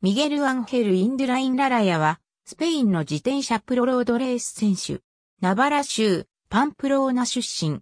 ミゲル・アンヘル・インドゥライン・ララヤは、スペインの自転車プロロードレース選手、ナバラ州、パンプローナ出身。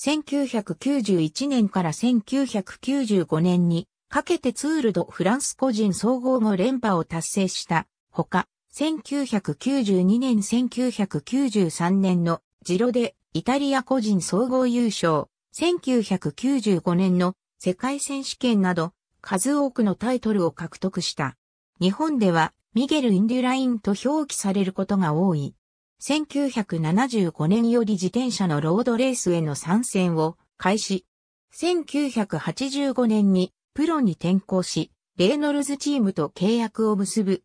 1991年から1995年にかけてツールドフランス個人総合の連覇を達成したほか、1992年1993年のジロでイタリア個人総合優勝、1995年の世界選手権など数多くのタイトルを獲得した。日本ではミゲル・インデュラインと表記されることが多い。1975年より自転車のロードレースへの参戦を開始。1985年にプロに転向し、レイノルズチームと契約を結ぶ。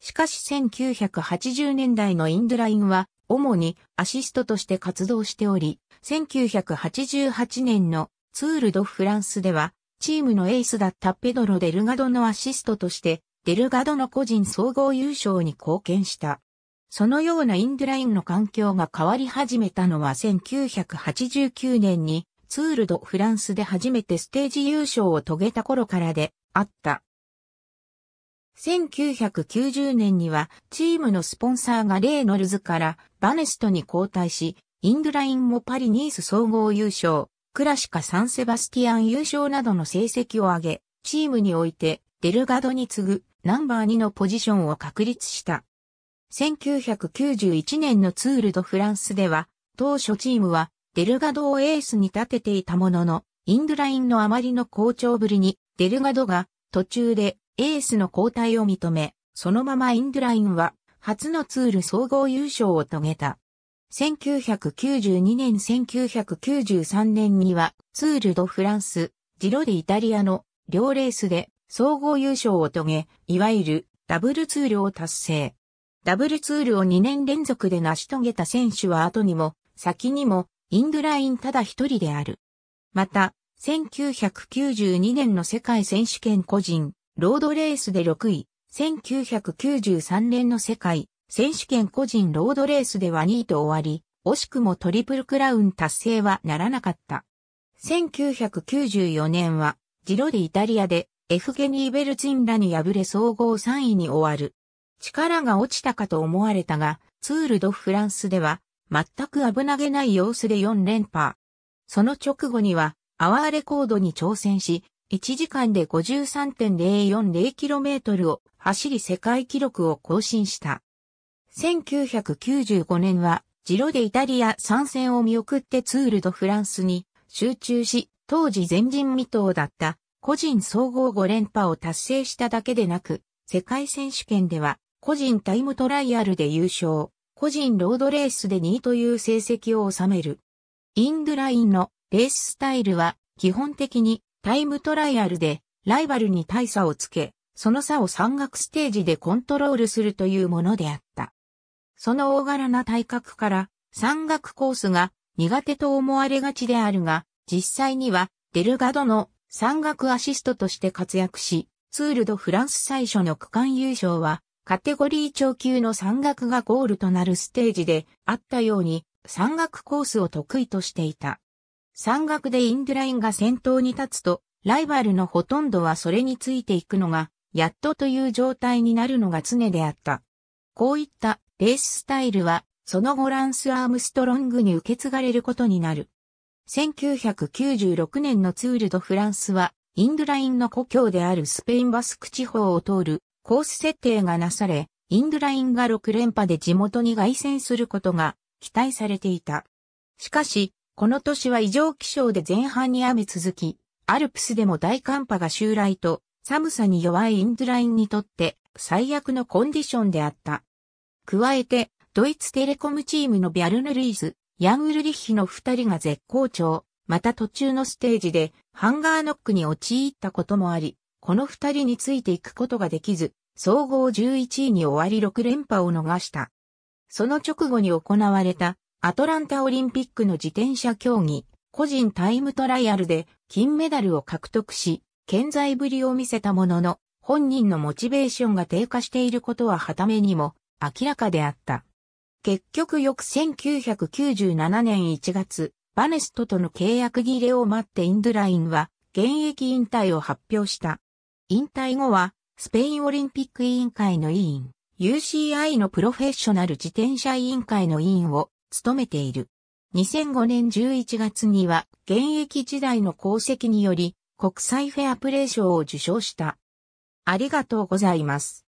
しかし1980年代のインデュラインは主にアシストとして活動しており、1988年のツール・ド・フランスではチームのエースだったペドロ・デルガドのアシストとして、デルガドの個人総合優勝に貢献した。そのようなインドラインの環境が変わり始めたのは1989年にツールドフランスで初めてステージ優勝を遂げた頃からであった。1990年にはチームのスポンサーがレーノルズからバネストに交代し、インドラインもパリニース総合優勝、クラシカ・サンセバスティアン優勝などの成績を上げ、チームにおいてデルガドに次ぐナンバー2のポジションを確立した。1991年のツールドフランスでは、当初チームはデルガドをエースに立てていたものの、インドラインのあまりの好調ぶりに、デルガドが途中でエースの交代を認め、そのままインドラインは初のツール総合優勝を遂げた。1992年1993年には、ツールドフランス、ジロでイタリアの両レースで総合優勝を遂げ、いわゆるダブルツールを達成。ダブルツールを2年連続で成し遂げた選手は後にも、先にも、インドラインただ一人である。また、1992年の世界選手権個人、ロードレースで6位、1993年の世界選手権個人ロードレースでは2位と終わり、惜しくもトリプルクラウン達成はならなかった。1994年は、ジロでイタリアで、エフゲニー・ベルツィンらに敗れ総合3位に終わる。力が落ちたかと思われたが、ツール・ド・フランスでは、全く危なげない様子で4連覇。その直後には、アワーレコードに挑戦し、1時間で 53.040km を走り世界記録を更新した。1995年は、ジロでイタリア参戦を見送ってツールドフランスに集中し、当時前人未到だった個人総合5連覇を達成しただけでなく、世界選手権では個人タイムトライアルで優勝、個人ロードレースで2位という成績を収める。インドラインのレーススタイルは基本的にタイムトライアルでライバルに大差をつけ、その差を山岳ステージでコントロールするというものであった。その大柄な体格から山岳コースが苦手と思われがちであるが、実際にはデルガドの山岳アシストとして活躍し、ツールドフランス最初の区間優勝は、カテゴリー超級の山岳がゴールとなるステージであったように、山岳コースを得意としていた。山岳でインドラインが先頭に立つと、ライバルのほとんどはそれについていくのが、やっとという状態になるのが常であった。こういったレーススタイルは、その後ランス・アームストロングに受け継がれることになる。1996年のツール・ド・フランスは、インドラインの故郷であるスペインバスク地方を通るコース設定がなされ、インドラインが6連覇で地元に凱旋することが期待されていた。しかし、この年は異常気象で前半に雨続き、アルプスでも大寒波が襲来と、寒さに弱いインドラインにとって最悪のコンディションであった。加えて、ドイツテレコムチームのビャルヌ・ルイス、ヤン・グルリッヒの二人が絶好調、また途中のステージでハンガーノックに陥ったこともあり、この二人についていくことができず、総合11位に終わり6連覇を逃した。その直後に行われたアトランタオリンピックの自転車競技、個人タイムトライアルで金メダルを獲得し、健在ぶりを見せたものの、本人のモチベーションが低下していることははためにも明らかであった。結局翌1997年1月、バネストとの契約切れを待ってインドラインは現役引退を発表した。引退後はスペインオリンピック委員会の委員、UCI のプロフェッショナル自転車委員会の委員を務めている。2005年11月には現役時代の功績により国際フェアプレー賞を受賞した。ありがとうございます。